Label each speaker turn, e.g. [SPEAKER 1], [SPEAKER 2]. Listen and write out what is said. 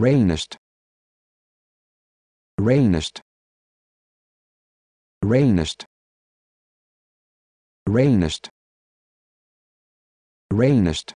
[SPEAKER 1] Rainest. Rainest. Rainest. Rainest. Rainest.